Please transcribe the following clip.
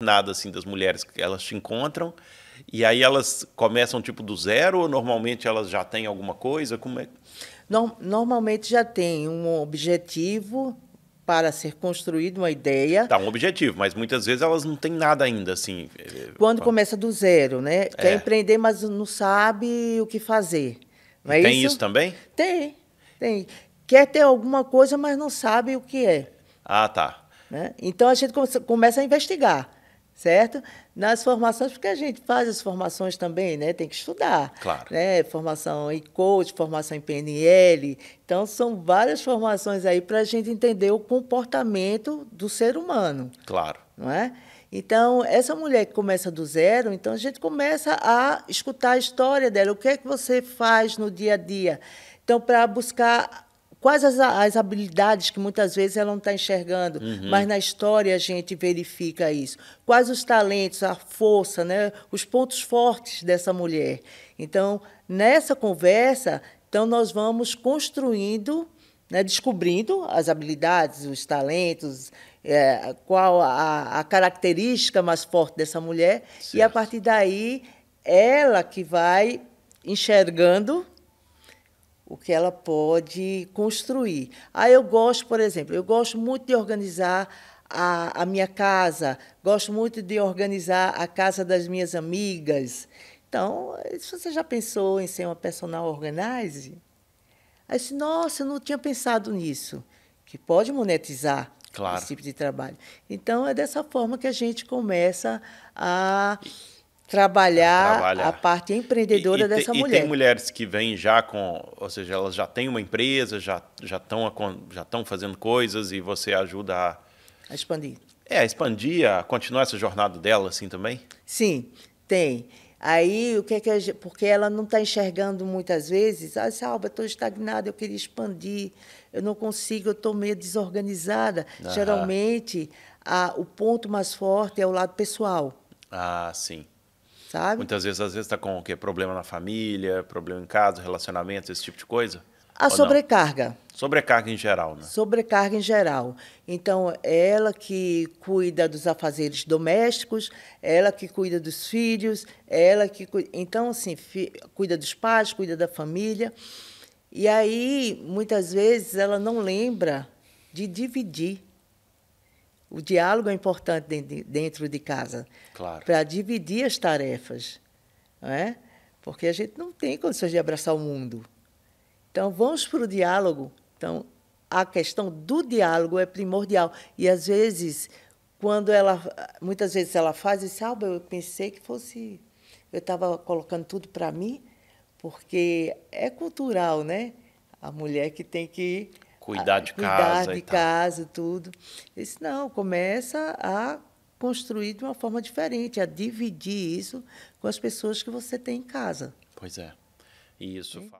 nada assim das mulheres que elas te encontram e aí elas começam tipo do zero ou normalmente elas já têm alguma coisa como é normalmente já tem um objetivo para ser construída uma ideia. Tá, um objetivo, mas muitas vezes elas não têm nada ainda, assim. Eh, eh, Quando começa do zero, né? É. Quer empreender, mas não sabe o que fazer. Não é tem isso? isso também? Tem, tem. Quer ter alguma coisa, mas não sabe o que é. Ah, tá. Né? Então a gente começa a investigar certo? Nas formações, porque a gente faz as formações também, né? Tem que estudar. Claro. Né? Formação em coach, formação em PNL. Então, são várias formações aí para a gente entender o comportamento do ser humano. Claro. Não é? Então, essa mulher que começa do zero, então a gente começa a escutar a história dela. O que é que você faz no dia a dia? Então, para buscar quais as, as habilidades que muitas vezes ela não está enxergando, uhum. mas na história a gente verifica isso. Quais os talentos, a força, né? os pontos fortes dessa mulher. Então, nessa conversa, então nós vamos construindo, né, descobrindo as habilidades, os talentos, é, qual a, a, característica mais forte dessa mulher, certo. e a partir daí ela que vai enxergando o que ela pode construir. Ah, eu gosto, por exemplo, eu gosto muito de organizar a, a minha casa, gosto muito de organizar a casa das minhas amigas. Então, você já pensou em ser uma personal organizer? Aí disse, nossa, eu não tinha pensado nisso, que pode monetizar claro. esse tipo de trabalho. Então, é dessa forma que a gente começa a... E Trabalhar, trabalhar, a parte empreendedora e, e dessa te, mulher. E tem mulheres que vêm já com, ou seja, elas já têm uma empresa, já já estão já estão fazendo coisas e você ajuda a, a expandir. É, a expandir, a continuar essa jornada dela assim também? Sim, tem. Aí o que é que a, porque ela não está enxergando muitas vezes, ah, Salva, estou estagnada, eu queria expandir, eu não consigo, eu estou meio desorganizada. Geralmente a, o ponto mais forte é o lado pessoal. Ah, sim sabe? Muitas vezes, às vezes, está com o quê? Problema na família, problema em casa, relacionamento, esse tipo de coisa? A sobrecarga. Não? Sobrecarga em geral, né? Sobrecarga em geral. Então, é ela que cuida dos afazeres domésticos, ela que cuida dos filhos, ela que cuida... Então, assim, fi... cuida dos pais, cuida da família. E aí, muitas vezes, ela não lembra de dividir o diálogo é importante dentro de casa claro. para dividir as tarefas, não é? porque a gente não tem condições de abraçar o mundo. Então, vamos para o diálogo. Então, a questão do diálogo é primordial. E, às vezes, quando ela... Muitas vezes ela faz isso, ah, eu pensei que fosse... Eu estava colocando tudo para mim, porque é cultural, né? A mulher que tem que Cuidar de cuidar casa. Cuidar de casa, tal. tudo. Eu disse, não, começa a construir de uma forma diferente, a dividir isso com as pessoas que você tem em casa. Pois é. E isso. É.